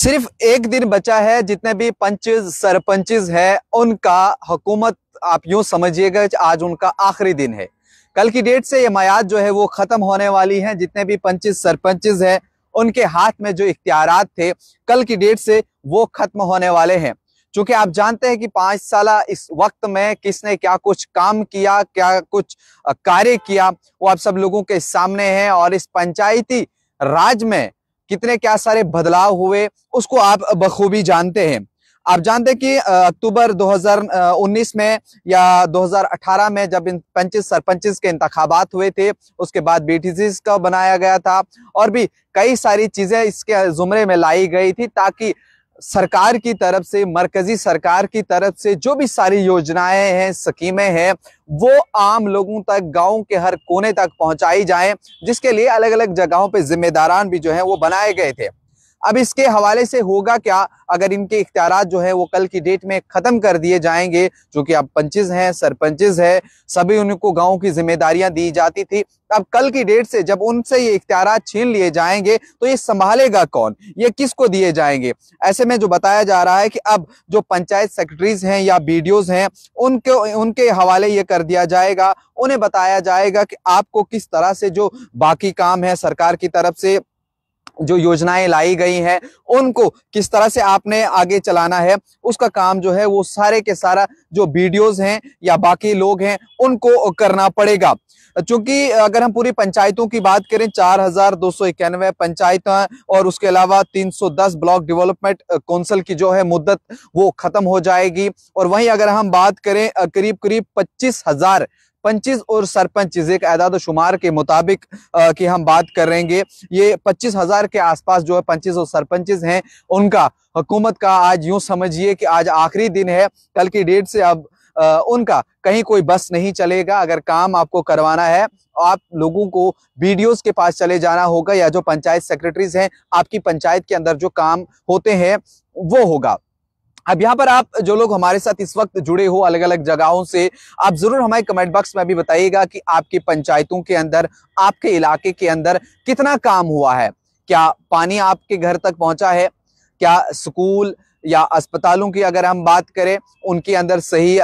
सिर्फ एक दिन बचा है जितने भी पंच सरपंचज है उनका हुकूमत आप यूं समझिएगा आज उनका आखिरी दिन है कल की डेट से ये मायात जो है वो ख़त्म होने वाली हैं जितने भी पंच सरपंचज हैं उनके हाथ में जो इख्तियार थे कल की डेट से वो ख़त्म होने वाले हैं चूंकि आप जानते हैं कि पाँच साल इस वक्त में किसने क्या कुछ काम किया क्या कुछ कार्य किया वो आप सब लोगों के सामने है और इस पंचायती राज में कितने क्या सारे बदलाव हुए उसको आप बखूबी जानते हैं आप जानते हैं कि अक्टूबर 2019 में या 2018 में जब इन पंच सरपंच के इंतबात हुए थे उसके बाद बी का बनाया गया था और भी कई सारी चीज़ें इसके जुमरे में लाई गई थी ताकि सरकार की तरफ से मरकजी सरकार की तरफ से जो भी सारी योजनाएं हैं स्कीमें हैं वो आम लोगों तक गांव के हर कोने तक पहुंचाई जाएं जिसके लिए अलग अलग जगहों पे जिम्मेदारान भी जो हैं वो बनाए गए थे अब इसके हवाले से होगा क्या अगर इनके इख्तियार जो है वो कल की डेट में ख़त्म कर दिए जाएंगे जो कि अब पंचज हैं सरपंचज है सभी उनको गाँव की जिम्मेदारियां दी जाती थी अब कल की डेट से जब उनसे ये इख्तियार छीन लिए जाएंगे तो ये संभालेगा कौन ये किसको दिए जाएंगे ऐसे में जो बताया जा रहा है कि अब जो पंचायत सेक्रेटरीज हैं या ओज हैं उनके उनके हवाले ये कर दिया जाएगा उन्हें बताया जाएगा कि आपको किस तरह से जो बाकी काम है सरकार की तरफ से जो योजनाएं लाई गई हैं उनको किस तरह से आपने आगे चलाना है उसका काम जो है वो सारे के सारा जो वीडियोस हैं या बाकी लोग हैं उनको करना पड़ेगा चूंकि अगर हम पूरी पंचायतों की बात करें चार हजार दो सौ इक्यानवे पंचायत और उसके अलावा 310 ब्लॉक डेवलपमेंट काउंसिल की जो है मुद्दत वो खत्म हो जाएगी और वहीं अगर हम बात करें करीब करीब पच्चीस हजार पंचीज और सरपंचज एक एदाद शुमार के मुताबिक की हम बात करेंगे ये पच्चीस हजार के आसपास जो है पंचीज और सरपंचज हैं उनका हुकूमत का आज यूं समझिए कि आज आखिरी दिन है कल की डेट से अब आ, उनका कहीं कोई बस नहीं चलेगा अगर काम आपको करवाना है आप लोगों को बीडीओज के पास चले जाना होगा या जो पंचायत सेक्रेटरीज हैं आपकी पंचायत के अंदर जो काम होते हैं वो होगा अब यहाँ पर आप जो लोग हमारे साथ इस वक्त जुड़े हो अलग अलग जगहों से आप जरूर हमारे कमेंट बॉक्स में भी बताइएगा कि आपकी पंचायतों के अंदर आपके इलाके के अंदर कितना काम हुआ है क्या पानी आपके घर तक पहुंचा है क्या स्कूल या अस्पतालों की अगर हम बात करें उनके अंदर सही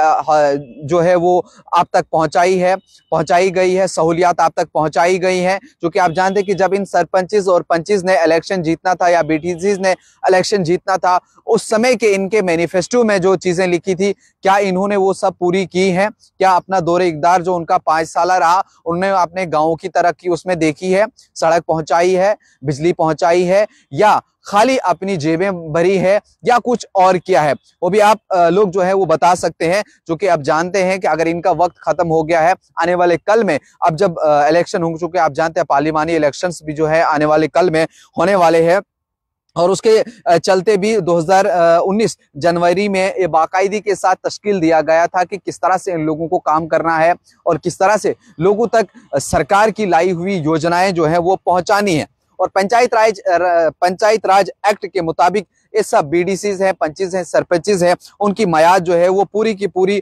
जो है वो आप तक पहुंचाई है पहुंचाई गई है सहूलियात आप तक पहुंचाई गई हैं क्योंकि आप जानते हैं कि जब इन सरपंचज और पंचेज ने इलेक्शन जीतना था या बी ने इलेक्शन जीतना था उस समय के इनके मैनिफेस्टो में जो चीज़ें लिखी थी क्या इन्होंने वो सब पूरी की हैं क्या अपना दौरे इकदार जो उनका पाँच साल रहा उन्होंने अपने गाँव की तरक्की उसमें देखी है सड़क पहुँचाई है बिजली पहुँचाई है या खाली अपनी जेबें भरी है या कुछ और किया है वो भी आप लोग जो है वो बता सकते हैं जो कि आप जानते हैं कि अगर इनका वक्त खत्म हो गया है आने वाले कल में अब जब इलेक्शन हो चुके आप जानते हैं पार्लिमानी इलेक्शन भी जो है आने वाले कल में होने वाले हैं और उसके चलते भी 2019 जनवरी में ये बाकायदी के साथ तश्कील दिया गया था कि किस तरह से इन लोगों को काम करना है और किस तरह से लोगों तक सरकार की लाई हुई योजनाएं जो है वो पहुंचानी है और पंचायत राज पंचायत राज एक्ट के मुताबिक ये सब बी डी सीज हैं पंचेज हैं सरपंचेज हैं उनकी मयाद जो है वो पूरी की पूरी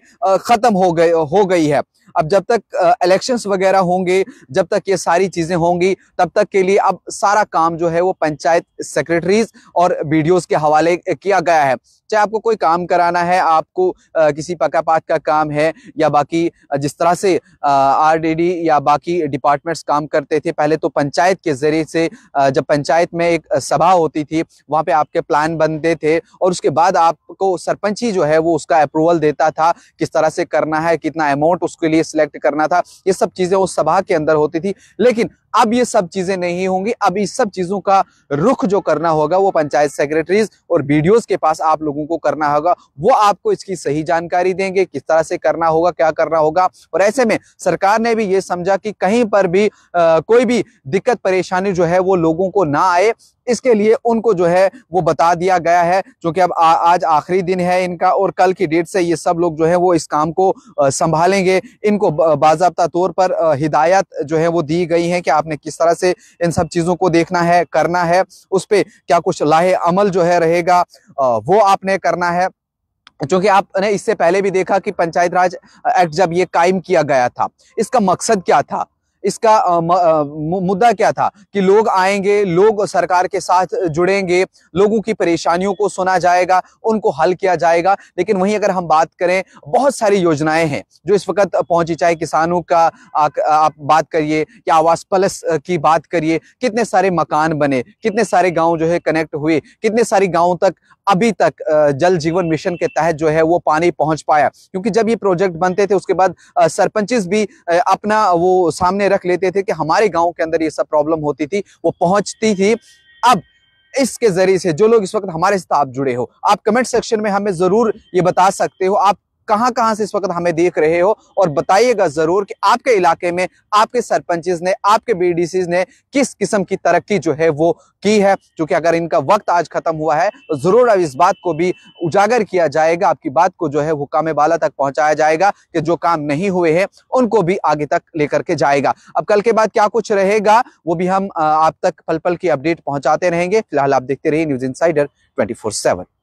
खत्म हो गई हो गई है अब जब तक इलेक्शंस वगैरह होंगे जब तक ये सारी चीज़ें होंगी तब तक के लिए अब सारा काम जो है वो पंचायत सेक्रेटरीज और बी के हवाले किया गया है चाहे आपको कोई काम कराना है आपको आ, किसी पका पात का काम है या बाकी जिस तरह से आर या बाकी डिपार्टमेंट्स काम करते थे पहले तो पंचायत के ज़रिए से आ, जब पंचायत में एक सभा होती थी वहाँ पे आपके प्लान बनते थे और उसके बाद आपको सरपंच ही जो है वो उसका अप्रूवल देता था किस तरह से करना है कितना अमाउंट उसके लिए सिलेक्ट करना था ये सब चीजें उस सभा के अंदर होती थी लेकिन अब ये सब चीजें नहीं होंगी अब इस सब चीजों का रुख जो करना होगा वो पंचायत सेक्रेटरीज और बीडीओज के पास आप लोगों को करना होगा वो आपको इसकी सही जानकारी देंगे किस तरह से करना होगा क्या करना होगा और ऐसे में सरकार ने भी ये समझा कि कहीं पर भी आ, कोई भी दिक्कत परेशानी जो है वो लोगों को ना आए इसके लिए उनको जो है वो बता दिया गया है क्योंकि अब आ, आज आखिरी दिन है इनका और कल की डेट से ये सब लोग जो है वो इस काम को संभालेंगे इनको बाजाबता तौर पर हिदायत जो है वो दी गई है कि आपने किस तरह से इन सब चीज़ों को देखना है करना है उस पर क्या कुछ लाहे अमल जो है रहेगा वो आपने करना है क्योंकि आपने इससे पहले भी देखा कि पंचायत राज एक्ट जब ये कायम किया गया था इसका मकसद क्या था इसका मुद्दा क्या था कि लोग आएंगे लोग सरकार के साथ जुड़ेंगे लोगों की परेशानियों को सुना जाएगा उनको हल किया जाएगा लेकिन वहीं अगर हम बात करें बहुत सारी योजनाएं हैं जो इस वक्त पहुंची चाहे किसानों का आ, आप बात करिए या आवास प्लस की बात करिए कितने सारे मकान बने कितने सारे गाँव जो है कनेक्ट हुए कितने सारे गाँव तक अभी तक जल जीवन मिशन के तहत जो है वो पानी पहुंच पाया क्योंकि जब ये प्रोजेक्ट बनते थे उसके बाद सरपंचिस भी अपना वो सामने रख लेते थे कि हमारे गाँव के अंदर ये सब प्रॉब्लम होती थी वो पहुंचती थी अब इसके जरिए से जो लोग इस वक्त हमारे साथ आप जुड़े हो आप कमेंट सेक्शन में हमें जरूर ये बता सकते हो आप कहां कहां से इस वक्त हमें देख रहे हो और बताइएगा जरूर कि आपके इलाके में आपके सरपंच ने आपके बी ने किस किस्म की तरक्की जो है वो की है क्योंकि अगर इनका वक्त आज खत्म हुआ है तो जरूर अब इस बात को भी उजागर किया जाएगा आपकी बात को जो है हुकाम बाला तक पहुंचाया जाएगा कि जो काम नहीं हुए हैं उनको भी आगे तक लेकर के जाएगा अब कल के बाद क्या कुछ रहेगा वो भी हम आप तक पल पल की अपडेट पहुंचाते रहेंगे फिलहाल आप देखते रहिए न्यूज साइडर ट्वेंटी फोर सेवन